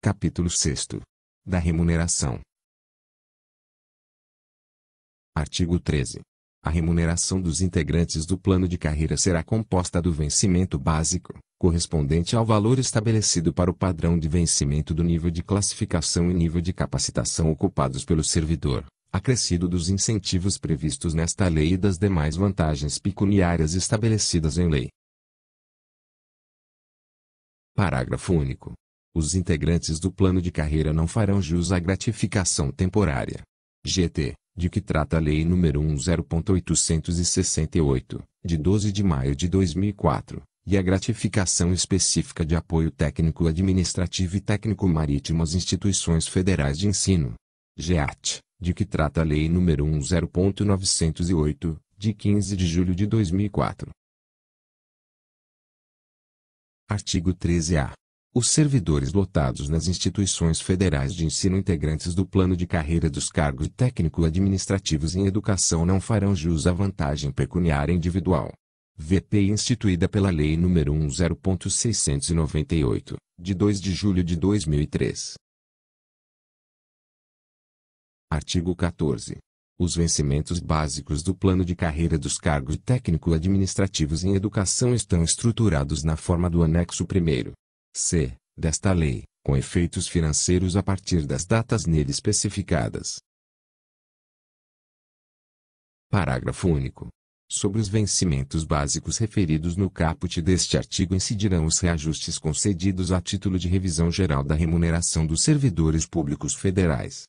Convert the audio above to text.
Capítulo 6 Da remuneração. Artigo 13. A remuneração dos integrantes do plano de carreira será composta do vencimento básico, correspondente ao valor estabelecido para o padrão de vencimento do nível de classificação e nível de capacitação ocupados pelo servidor, acrescido dos incentivos previstos nesta lei e das demais vantagens pecuniárias estabelecidas em lei. Parágrafo único os integrantes do plano de carreira não farão jus à gratificação temporária. GT, de que trata a Lei nº 10.868, de 12 de maio de 2004, e a gratificação específica de apoio técnico administrativo e técnico marítimo às instituições federais de ensino. GEAT, de que trata a Lei nº 10.908, de 15 de julho de 2004. Artigo 13-A. Os servidores lotados nas instituições federais de ensino integrantes do plano de carreira dos cargos técnico-administrativos em educação não farão jus à vantagem pecuniária individual. VPI instituída pela Lei nº 10.698, de 2 de julho de 2003. Artigo 14. Os vencimentos básicos do plano de carreira dos cargos técnico-administrativos em educação estão estruturados na forma do anexo 1 c. desta lei, com efeitos financeiros a partir das datas nele especificadas. Parágrafo único. Sobre os vencimentos básicos referidos no caput deste artigo incidirão os reajustes concedidos a título de revisão geral da remuneração dos servidores públicos federais.